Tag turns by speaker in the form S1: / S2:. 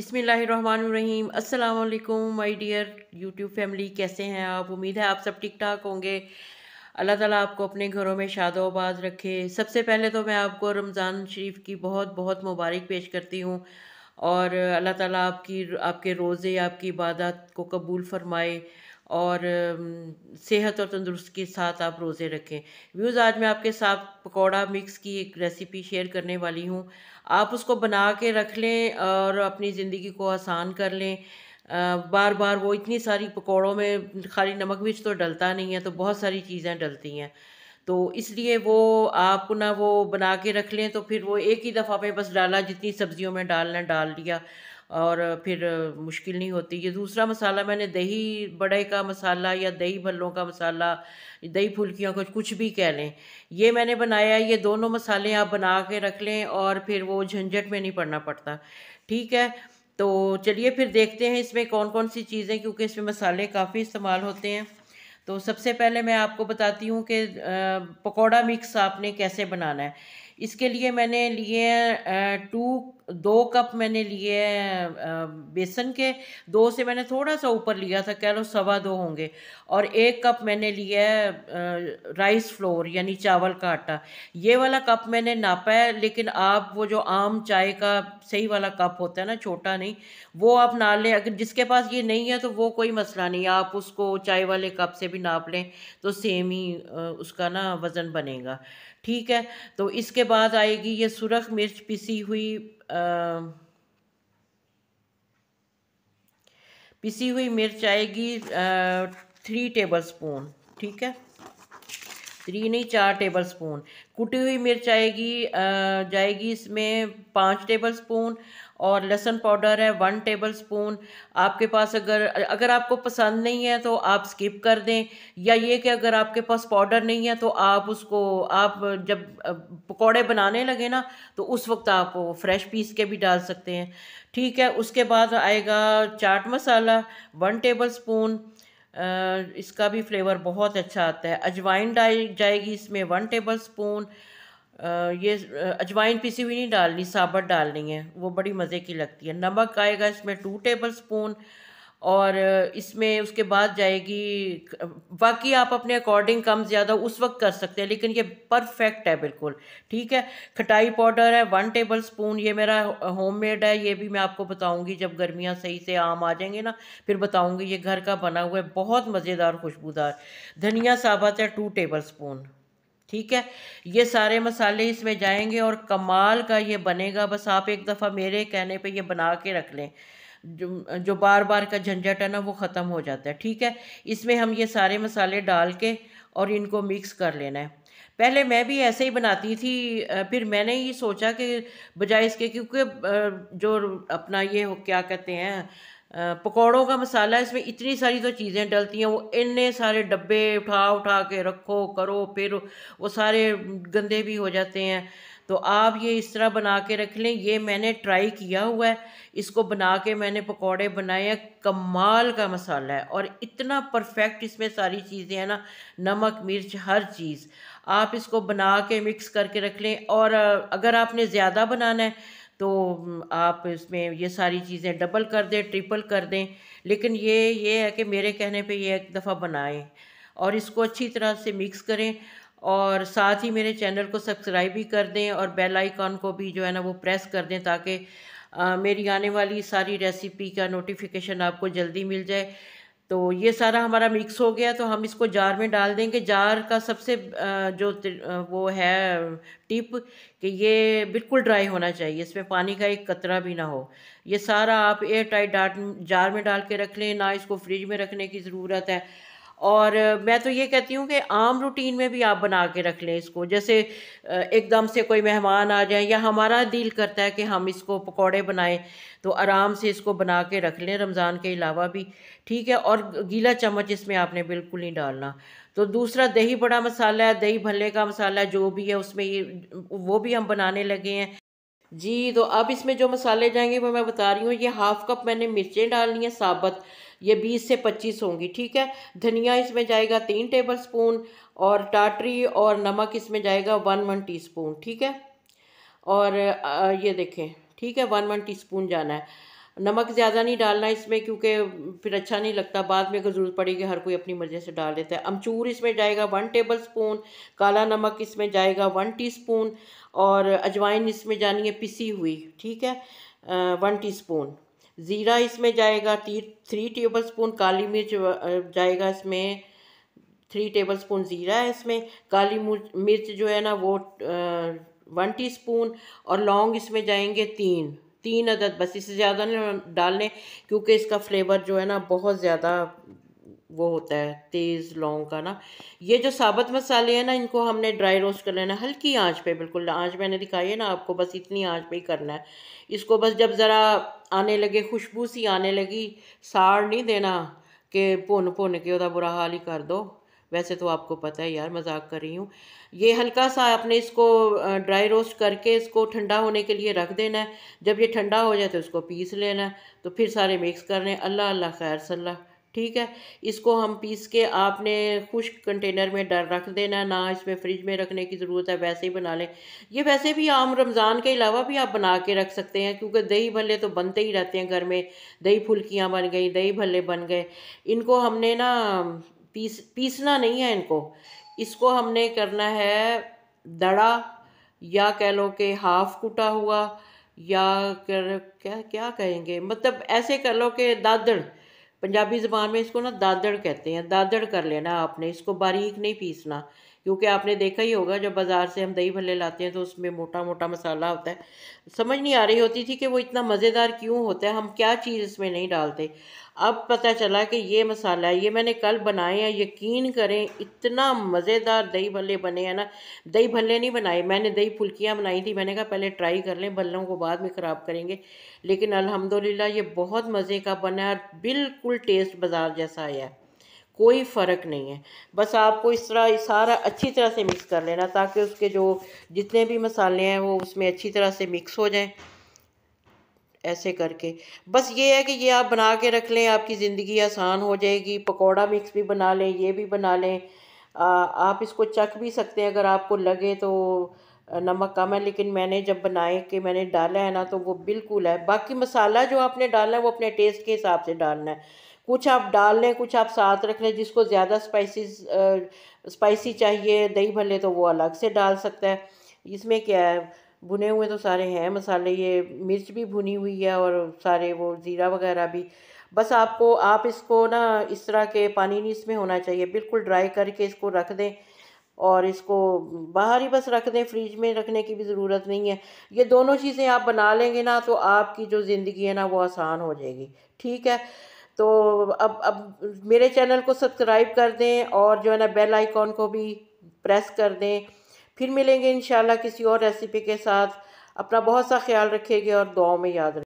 S1: बिसमीम अल्लाम my dear YouTube family कैसे हैं आप उम्मीद है आप सब ठीक ठाक होंगे अल्लाह ताला आपको अपने घरों में शादोबाज रखे सबसे पहले तो मैं आपको रमज़ान शरीफ की बहुत बहुत मुबारक पेश करती हूँ और अल्लाह ताला आपकी आपके रोज़े आपकी इबादत को कबूल फरमाए और सेहत और तंदुरुस्त के साथ आप रोज़े रखें व्यूज़ आज मैं आपके साथ पकौड़ा मिक्स की एक रेसिपी शेयर करने वाली हूँ आप उसको बना के रख लें और अपनी ज़िंदगी को आसान कर लें बार बार वो इतनी सारी पकौड़ों में खाली नमक मिर्च तो डलता नहीं है तो बहुत सारी चीज़ें डलती हैं तो इसलिए वो आप ना वो बना के रख लें तो फिर वो एक ही दफ़ा में बस डाला जितनी सब्जियों में डालना डाल लिया और फिर मुश्किल नहीं होती ये दूसरा मसाला मैंने दही बड़े का मसाला या दही भल्लों का मसाला दही फुल्कियों का कुछ भी कह लें ये मैंने बनाया ये दोनों मसाले आप बना के रख लें और फिर वो झंझट में नहीं पड़ना पड़ता ठीक है तो चलिए फिर देखते हैं इसमें कौन कौन सी चीज़ें क्योंकि इसमें मसाले काफ़ी इस्तेमाल होते हैं तो सबसे पहले मैं आपको बताती हूँ कि पकौड़ा मिक्स आपने कैसे बनाना है इसके लिए मैंने लिए टू दो कप मैंने लिए हैं बेसन के दो से मैंने थोड़ा सा ऊपर लिया था कह लो सवा दो होंगे और एक कप मैंने लिया है राइस फ्लोर यानी चावल का आटा ये वाला कप मैंने नापा है लेकिन आप वो जो आम चाय का सही वाला कप होता है ना छोटा नहीं वो आप ना लें अगर जिसके पास ये नहीं है तो वो कोई मसला नहीं आप उसको चाय वाले कप से भी नाप लें तो सेम ही उसका ना वज़न बनेगा ठीक है तो इसके बाद आएगी ये सुरख मिर्च पिसी हुई आ, पिसी हुई मिर्च आएगी आ, थ्री टेबल स्पून ठीक है थ्री नहीं चार टेबल स्पून कुटी हुई मिर्च आएगी आ, जाएगी इसमें पाँच टेबल स्पून और लहसुन पाउडर है वन टेबल स्पून आपके पास अगर अगर आपको पसंद नहीं है तो आप स्किप कर दें या ये कि अगर आपके पास पाउडर नहीं है तो आप उसको आप जब पकौड़े बनाने लगे ना तो उस वक्त आप फ्रेश पीस के भी डाल सकते हैं ठीक है उसके बाद आएगा chaat masala one tablespoon इसका भी फ्लेवर बहुत अच्छा आता है अजवाइन डाल जाएगी इसमें वन टेबल स्पून ये अजवाइन पिसी हुई नहीं डालनी साबत डालनी है वो बड़ी मज़े की लगती है नमक आएगा इसमें टू टेबल स्पून और इसमें उसके बाद जाएगी बाकी आप अपने अकॉर्डिंग कम ज़्यादा उस वक्त कर सकते हैं लेकिन ये परफेक्ट है बिल्कुल ठीक है खटाई पाउडर है वन टेबल स्पून ये मेरा होममेड है ये भी मैं आपको बताऊंगी जब गर्मियाँ सही से आम आ जाएंगे ना फिर बताऊंगी ये घर का बना हुआ है बहुत मज़ेदार खुशबूदार धनिया साबत है टू टेबल स्पून ठीक है ये सारे मसाले इसमें जाएंगे और कमाल का ये बनेगा बस आप एक दफ़ा मेरे कहने पे ये बना के रख लें जो जो बार बार का झंझट है ना वो ख़त्म हो जाता है ठीक है इसमें हम ये सारे मसाले डाल के और इनको मिक्स कर लेना है पहले मैं भी ऐसे ही बनाती थी फिर मैंने ये सोचा कि बजाय इसके क्योंकि जो अपना ये क्या कहते हैं पकौड़ों का मसाला इसमें इतनी सारी तो चीज़ें डलती हैं वो इन्ने सारे डब्बे उठा उठा के रखो करो फिर वो सारे गंदे भी हो जाते हैं तो आप ये इस तरह बना के रख लें ये मैंने ट्राई किया हुआ है इसको बना के मैंने पकौड़े बनाए हैं कमाल का मसाला है और इतना परफेक्ट इसमें सारी चीज़ें हैं ना नमक मिर्च हर चीज़ आप इसको बना के मिक्स करके रख लें और अगर आपने ज़्यादा बनाना है तो आप इसमें ये सारी चीज़ें डबल कर दें ट्रिपल कर दें लेकिन ये ये है कि मेरे कहने पे ये एक दफ़ा बनाएं और इसको अच्छी तरह से मिक्स करें और साथ ही मेरे चैनल को सब्सक्राइब भी कर दें और बेल आइकॉन को भी जो है ना वो प्रेस कर दें ताकि मेरी आने वाली सारी रेसिपी का नोटिफिकेशन आपको जल्दी मिल जाए तो ये सारा हमारा मिक्स हो गया तो हम इसको जार में डाल देंगे जार का सबसे जो वो है टिप कि ये बिल्कुल ड्राई होना चाहिए इसमें पानी का एक कतरा भी ना हो ये सारा आप एयर टाइट डाट जार में डाल के रख लें ना इसको फ्रिज में रखने की ज़रूरत है और मैं तो ये कहती हूँ कि आम रूटीन में भी आप बना के रख लें इसको जैसे एकदम से कोई मेहमान आ जाए या हमारा दिल करता है कि हम इसको पकौड़े बनाएं तो आराम से इसको बना के रख लें रमज़ान के अलावा भी ठीक है और गीला चम्मच इसमें आपने बिल्कुल नहीं डालना तो दूसरा दही बड़ा मसाला है दही भले का मसाला जो भी है उसमें ये वो भी हम बनाने लगे हैं जी तो अब इसमें जो मसाले जाएंगे वो मैं बता रही हूँ ये हाफ़ कप मैंने मिर्चें डालनी है साबत ये बीस से पच्चीस होंगी ठीक है धनिया इसमें जाएगा तीन टेबल स्पून और टाटरी और नमक इसमें जाएगा वन वन टी स्पून ठीक है और ये देखें ठीक है वन वन टी स्पून जाना है नमक ज़्यादा नहीं डालना इसमें क्योंकि फिर अच्छा नहीं लगता बाद में अगर ज़रूरत पड़ेगी हर कोई अपनी मर्ज़ी से डाल देता है अमचूर इसमें जाएगा वन टेबल स्पून काला नमक इसमें जाएगा वन टीस्पून और अजवाइन इसमें जानी है पिसी हुई ठीक है वन टीस्पून ज़ीरा इसमें जाएगा ती थ्री टेबल स्पून काली मिर्च जाएगा इसमें थ्री टेबल स्पून ज़ीरा है इसमें काली मिर्च जो है ना वो वन टीस्पून और लौंग इसमें जाएंगे तीन तीन अदद बस इससे ज़्यादा नहीं डालने क्योंकि इसका फ्लेवर जो है ना बहुत ज़्यादा वो होता है तेज़ लौंग का ना ये जो साबत मसाले हैं ना इनको हमने ड्राई रोस्ट कर लेना हल्की आंच पे बिल्कुल आंच मैंने दिखाई है ना आपको बस इतनी आंच पे ही करना है इसको बस जब ज़रा आने लगे खुशबू सी आने लगी साड़ नहीं देना कि भुन भुन के वह बुरा हाल ही कर दो वैसे तो आपको पता है यार मजाक कर रही हूँ ये हल्का सा आपने इसको ड्राई रोस्ट करके इसको ठंडा होने के लिए रख देना है जब ये ठंडा हो जाए तो उसको पीस लेना है तो फिर सारे मिक्स करने अल्लाह अल्लाह खैर सल्लाह ठीक है इसको हम पीस के आपने खुश्क कंटेनर में डर रख देना ना इसमें फ्रिज में रखने की ज़रूरत है वैसे ही बना लें ये वैसे भी आम रमज़ान के अलावा भी आप बना के रख सकते हैं क्योंकि दही भल्ले तो बनते ही रहते हैं घर में दही फुल्कियाँ बन गई दही भल्ले बन गए इनको हमने ना पीस पीसना नहीं है इनको इसको हमने करना है दड़ा या कह लो कि हाफ कुटा हुआ या कर क्या क्या कहेंगे मतलब ऐसे कह लो कि दादड़ पंजाबी ज़बान में इसको ना दादड़ कहते हैं दादड़ कर लेना आपने इसको बारीक नहीं पीसना क्योंकि आपने देखा ही होगा जब बाज़ार से हम दही भल्ले लाते हैं तो उसमें मोटा मोटा मसाला होता है समझ नहीं आ रही होती थी कि वो इतना मज़ेदार क्यों होता है हम क्या चीज़ इसमें नहीं डालते अब पता चला कि ये मसाला है ये मैंने कल बनाए हैं यकीन करें इतना मज़ेदार दही भल्ले बने हैं ना दही भल्ले नहीं बनाए मैंने दही फुल्कियाँ बनाई थी मैंने कहा पहले ट्राई कर लें भल्लों को बाद में ख़राब करेंगे लेकिन अलहमदिल्ला ये बहुत मज़े का बना है बिल्कुल टेस्ट बाज़ार जैसा आया है कोई फ़र्क नहीं है बस आपको इस तरह सारा अच्छी तरह से मिक्स कर लेना ताकि उसके जो जितने भी मसाले हैं वो उसमें अच्छी तरह से मिक्स हो जाएं ऐसे करके बस ये है कि ये आप बना के रख लें आपकी ज़िंदगी आसान हो जाएगी पकौड़ा मिक्स भी बना लें ये भी बना लें आ, आप इसको चख भी सकते हैं अगर आपको लगे तो नमक कम है लेकिन मैंने जब बनाए कि मैंने डाला है ना तो वो बिल्कुल है बाकी मसाला जो आपने डाला है वो अपने टेस्ट के हिसाब से डालना है कुछ आप डाल लें कुछ आप साथ रख लें जिसको ज़्यादा स्पाइसी स्पाइसी चाहिए दही भले तो वो अलग से डाल सकता है इसमें क्या है भुने हुए तो सारे हैं मसाले ये मिर्च भी भुनी हुई है और सारे वो ज़ीरा वगैरह भी बस आपको आप इसको ना इस तरह के पानी नहीं इसमें होना चाहिए बिल्कुल ड्राई करके इसको रख दें और इसको बाहर ही बस रख दें फ्रिज में रखने की भी ज़रूरत नहीं है ये दोनों चीज़ें आप बना लेंगे ना तो आपकी जो ज़िंदगी है ना वो आसान हो जाएगी ठीक है तो अब अब मेरे चैनल को सब्सक्राइब कर दें और जो है ना बेल आइकॉन को भी प्रेस कर दें फिर मिलेंगे इन किसी और रेसिपी के साथ अपना बहुत सा ख्याल रखेंगे और दुआओं में याद रखें